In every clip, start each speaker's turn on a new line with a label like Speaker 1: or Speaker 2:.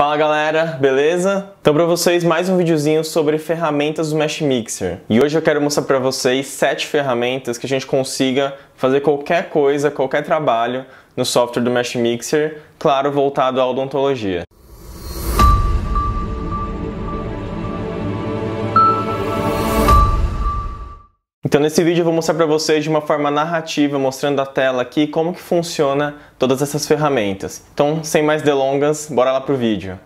Speaker 1: Fala galera, beleza? Então para vocês mais um videozinho sobre ferramentas do Mesh Mixer. E hoje eu quero mostrar para vocês sete ferramentas que a gente consiga fazer qualquer coisa, qualquer trabalho no software do Mesh Mixer, claro, voltado à odontologia. Então nesse vídeo eu vou mostrar para vocês de uma forma narrativa, mostrando a tela aqui, como que funciona todas essas ferramentas. Então, sem mais delongas, bora lá pro vídeo.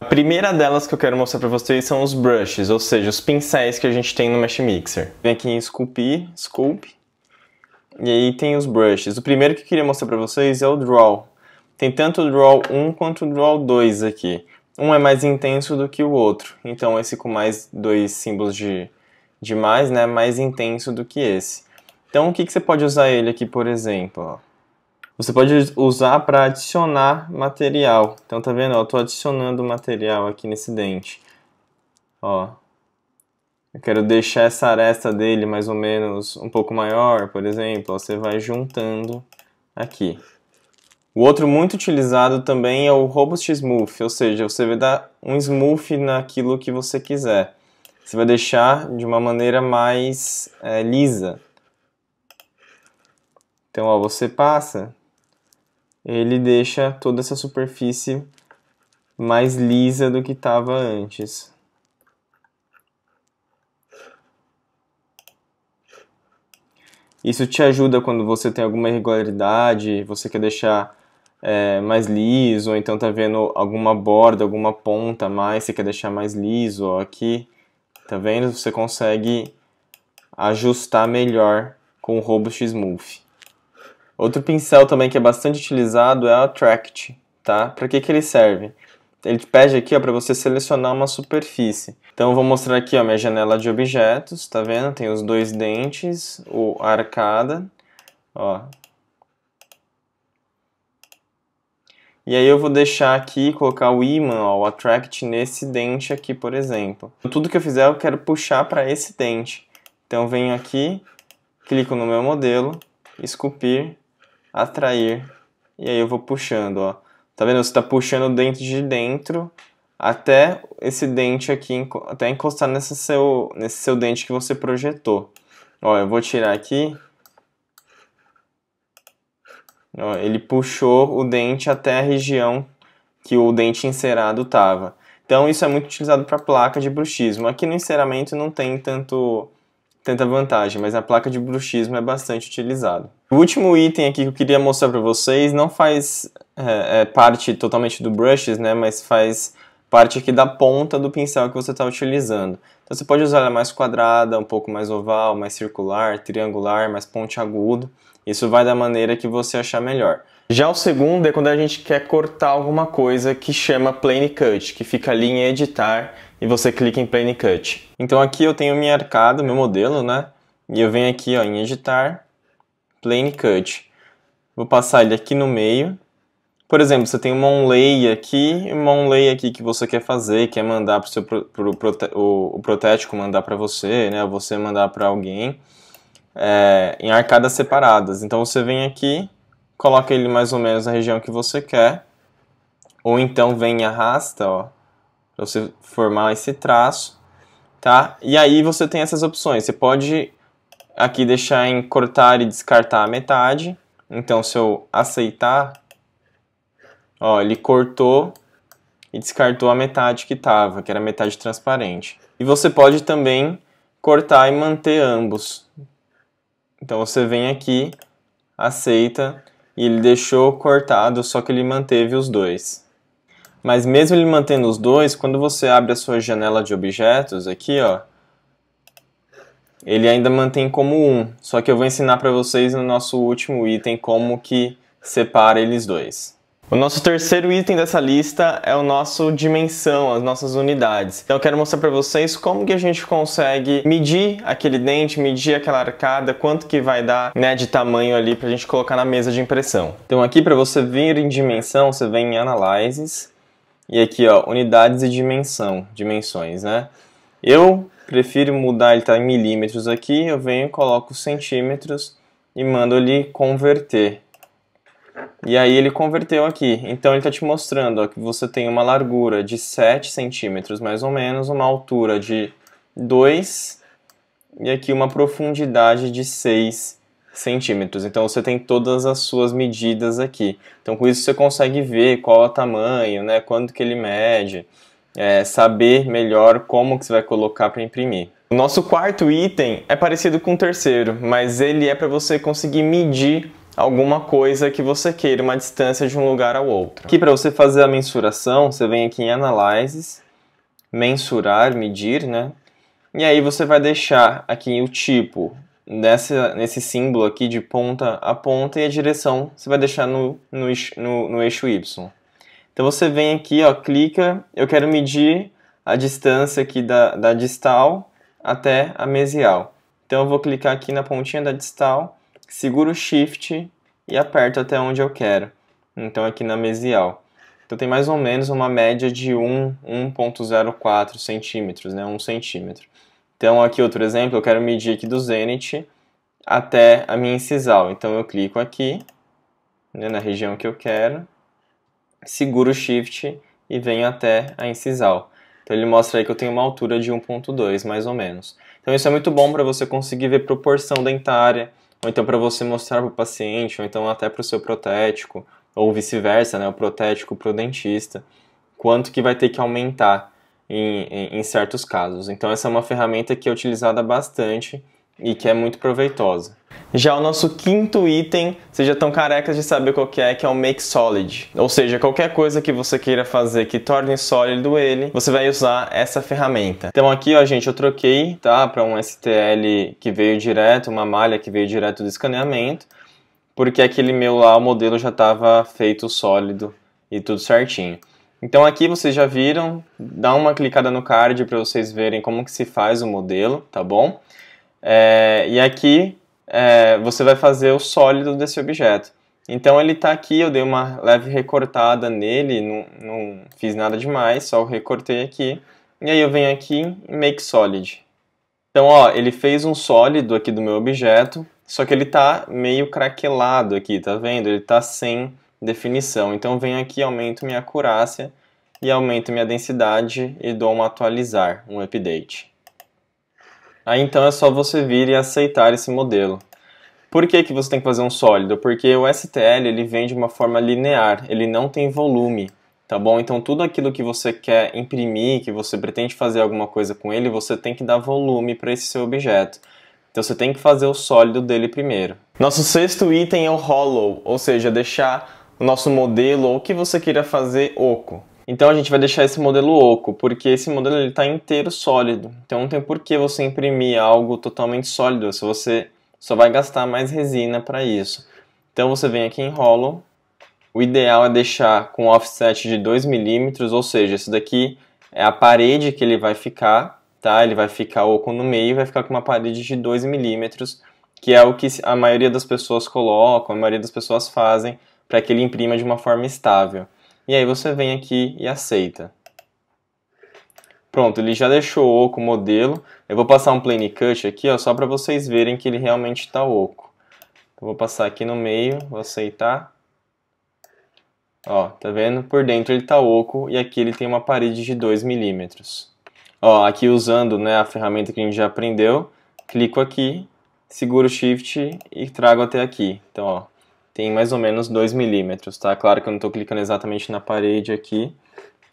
Speaker 1: A primeira delas que eu quero mostrar para vocês são os brushes, ou seja, os pincéis que a gente tem no Mesh Mixer. Vem aqui em Sculpir, Sculpt, e aí tem os brushes. O primeiro que eu queria mostrar para vocês é o Draw. Tem tanto o Draw 1 quanto o Draw 2 aqui um é mais intenso do que o outro. Então esse com mais dois símbolos de, de mais, né, é mais intenso do que esse. Então o que, que você pode usar ele aqui, por exemplo? Você pode usar para adicionar material. Então tá vendo? Eu tô adicionando material aqui nesse dente. Ó. Eu quero deixar essa aresta dele mais ou menos um pouco maior, por exemplo. Ó, você vai juntando aqui. O outro muito utilizado também é o Robust Smooth, ou seja, você vai dar um smooth naquilo que você quiser. Você vai deixar de uma maneira mais é, lisa. Então, ó, você passa, ele deixa toda essa superfície mais lisa do que estava antes. Isso te ajuda quando você tem alguma irregularidade, você quer deixar é, mais liso, ou então tá vendo alguma borda, alguma ponta a mais, você quer deixar mais liso, ó, aqui, tá vendo? Você consegue ajustar melhor com o Robust Smooth. Outro pincel também que é bastante utilizado é o Attract, tá? Para que, que ele serve? Ele te pede aqui para você selecionar uma superfície. Então eu vou mostrar aqui ó, minha janela de objetos, tá vendo? Tem os dois dentes, o arcada, ó, E aí eu vou deixar aqui, colocar o imã, ó, o attract nesse dente aqui, por exemplo. Tudo que eu fizer eu quero puxar para esse dente. Então eu venho aqui, clico no meu modelo, esculpir, atrair, e aí eu vou puxando, ó. Tá vendo? Você está puxando o dente de dentro até esse dente aqui, até encostar nesse seu, nesse seu dente que você projetou. Ó, eu vou tirar aqui, ele puxou o dente até a região que o dente encerado estava. Então isso é muito utilizado para placa de bruxismo. Aqui no enceramento não tem tanto tanta vantagem, mas a placa de bruxismo é bastante utilizada. O último item aqui que eu queria mostrar para vocês não faz é, é parte totalmente do brushes, né, mas faz parte aqui da ponta do pincel que você está utilizando. Então você pode usar ela mais quadrada, um pouco mais oval, mais circular, triangular, mais pontiagudo. Isso vai da maneira que você achar melhor. Já o segundo é quando a gente quer cortar alguma coisa que chama Plane Cut, que fica ali em editar e você clica em Plane Cut. Então aqui eu tenho minha arcada, meu modelo, né? E eu venho aqui ó, em editar, Plane Cut. Vou passar ele aqui no meio por exemplo, você tem uma onlay aqui e uma onlay aqui que você quer fazer, quer mandar para seu, pro, o, o protético mandar para você, né? Você mandar para alguém é, em arcadas separadas. Então você vem aqui, coloca ele mais ou menos na região que você quer, ou então vem e arrasta, ó, para você formar esse traço, tá? E aí você tem essas opções. Você pode aqui deixar em cortar e descartar a metade. Então se eu aceitar Ó, ele cortou e descartou a metade que estava, que era metade transparente. E você pode também cortar e manter ambos. Então você vem aqui, aceita, e ele deixou cortado, só que ele manteve os dois. Mas mesmo ele mantendo os dois, quando você abre a sua janela de objetos aqui, ó, ele ainda mantém como um. Só que eu vou ensinar para vocês no nosso último item como que separa eles dois. O nosso terceiro item dessa lista é o nosso dimensão, as nossas unidades. Então eu quero mostrar para vocês como que a gente consegue medir aquele dente, medir aquela arcada, quanto que vai dar né, de tamanho ali para a gente colocar na mesa de impressão. Então aqui para você vir em dimensão, você vem em Analyses e aqui ó, unidades e dimensão, dimensões, né? Eu prefiro mudar, ele tá em milímetros aqui, eu venho, coloco centímetros e mando ele converter. E aí ele converteu aqui. Então ele está te mostrando ó, que você tem uma largura de 7 centímetros, mais ou menos, uma altura de 2 e aqui uma profundidade de 6 centímetros. Então você tem todas as suas medidas aqui. Então com isso você consegue ver qual é o tamanho, né, quanto que ele mede, é, saber melhor como que você vai colocar para imprimir. O nosso quarto item é parecido com o terceiro, mas ele é para você conseguir medir alguma coisa que você queira, uma distância de um lugar ao outro. Aqui para você fazer a mensuração, você vem aqui em Analyses, mensurar, medir, né? E aí você vai deixar aqui o tipo nessa, nesse símbolo aqui de ponta a ponta e a direção você vai deixar no, no, no, no eixo Y. Então você vem aqui, ó, clica, eu quero medir a distância aqui da, da distal até a mesial. Então eu vou clicar aqui na pontinha da distal seguro o Shift e aperto até onde eu quero. Então aqui na mesial. Então tem mais ou menos uma média de 1.04 centímetros, né? 1 centímetro. Então aqui outro exemplo, eu quero medir aqui do zênite até a minha incisal. Então eu clico aqui, né, na região que eu quero, seguro o Shift e venho até a incisal. Então ele mostra aí que eu tenho uma altura de 1.2, mais ou menos. Então isso é muito bom para você conseguir ver proporção dentária, ou então para você mostrar para o paciente, ou então até para o seu protético, ou vice-versa, né, o protético para o dentista, quanto que vai ter que aumentar em, em, em certos casos. Então essa é uma ferramenta que é utilizada bastante e que é muito proveitosa. Já o nosso quinto item, vocês já estão carecas de saber qual que é, que é o Make Solid. Ou seja, qualquer coisa que você queira fazer que torne sólido ele, você vai usar essa ferramenta. Então aqui, ó, gente, eu troquei, tá, para um STL que veio direto, uma malha que veio direto do escaneamento, porque aquele meu lá, o modelo já estava feito sólido e tudo certinho. Então aqui vocês já viram, dá uma clicada no card para vocês verem como que se faz o modelo, tá bom? É, e aqui é, você vai fazer o sólido desse objeto. Então ele está aqui, eu dei uma leve recortada nele, não, não fiz nada demais, só recortei aqui. E aí eu venho aqui em Make Solid. Então, ó, ele fez um sólido aqui do meu objeto, só que ele está meio craquelado aqui, tá vendo? Ele está sem definição. Então venho aqui, aumento minha acurácia e aumento minha densidade e dou um atualizar, um update. Aí então é só você vir e aceitar esse modelo. Por que, que você tem que fazer um sólido? Porque o STL ele vem de uma forma linear, ele não tem volume, tá bom? Então tudo aquilo que você quer imprimir, que você pretende fazer alguma coisa com ele, você tem que dar volume para esse seu objeto. Então você tem que fazer o sólido dele primeiro. Nosso sexto item é o hollow, ou seja, deixar o nosso modelo ou o que você queira fazer oco. Então a gente vai deixar esse modelo oco, porque esse modelo ele está inteiro sólido. Então não tem por que você imprimir algo totalmente sólido, se você só vai gastar mais resina para isso. Então você vem aqui em Hollow, o ideal é deixar com offset de 2 milímetros, ou seja, isso daqui é a parede que ele vai ficar, tá? Ele vai ficar oco no meio e vai ficar com uma parede de 2 milímetros, que é o que a maioria das pessoas colocam, a maioria das pessoas fazem, para que ele imprima de uma forma estável. E aí você vem aqui e aceita. Pronto, ele já deixou oco o modelo. Eu vou passar um plane cut aqui, ó, só para vocês verem que ele realmente está oco. Eu vou passar aqui no meio, vou aceitar. Ó, tá vendo? Por dentro ele está oco e aqui ele tem uma parede de 2 milímetros. Ó, aqui usando né, a ferramenta que a gente já aprendeu, clico aqui, seguro o Shift e trago até aqui. Então, ó, tem mais ou menos 2 milímetros, tá? Claro que eu não estou clicando exatamente na parede aqui,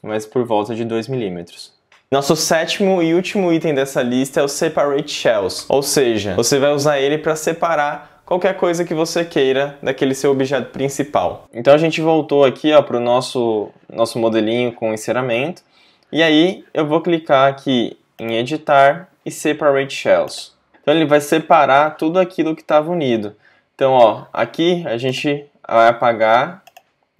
Speaker 1: mas por volta de 2 milímetros. Nosso sétimo e último item dessa lista é o Separate Shells, ou seja, você vai usar ele para separar qualquer coisa que você queira daquele seu objeto principal. Então a gente voltou aqui para o nosso, nosso modelinho com enceramento, e aí eu vou clicar aqui em Editar e Separate Shells. Então ele vai separar tudo aquilo que estava unido. Então, ó, aqui a gente vai apagar,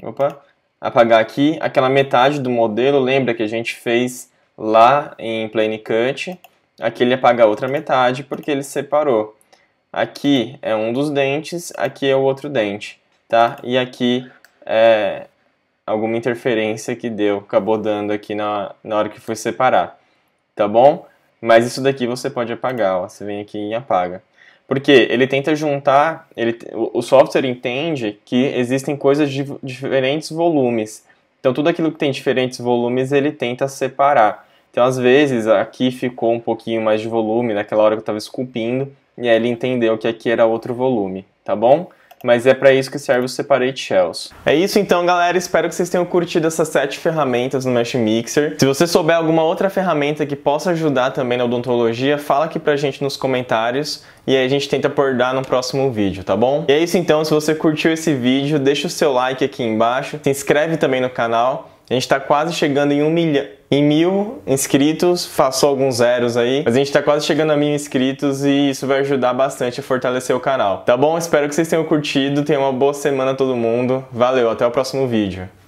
Speaker 1: opa, apagar aqui aquela metade do modelo, lembra que a gente fez lá em Plane Cut, aqui ele apaga a outra metade porque ele separou. Aqui é um dos dentes, aqui é o outro dente, tá? E aqui é alguma interferência que deu, acabou dando aqui na, na hora que foi separar, tá bom? Mas isso daqui você pode apagar, ó, você vem aqui e apaga. Porque ele tenta juntar, ele, o software entende que existem coisas de diferentes volumes. Então tudo aquilo que tem diferentes volumes ele tenta separar. Então às vezes aqui ficou um pouquinho mais de volume naquela hora que eu estava esculpindo e aí ele entendeu que aqui era outro volume, tá bom? mas é para isso que serve o Separate Shells. É isso então, galera. Espero que vocês tenham curtido essas sete ferramentas no Mesh Mixer. Se você souber alguma outra ferramenta que possa ajudar também na odontologia, fala aqui pra gente nos comentários e aí a gente tenta abordar no próximo vídeo, tá bom? E é isso então, se você curtiu esse vídeo, deixa o seu like aqui embaixo, se inscreve também no canal a gente está quase chegando em um milhão. Em mil inscritos, passou alguns zeros aí, mas a gente tá quase chegando a mil inscritos e isso vai ajudar bastante a fortalecer o canal. Tá bom? Espero que vocês tenham curtido, tenham uma boa semana todo mundo. Valeu, até o próximo vídeo.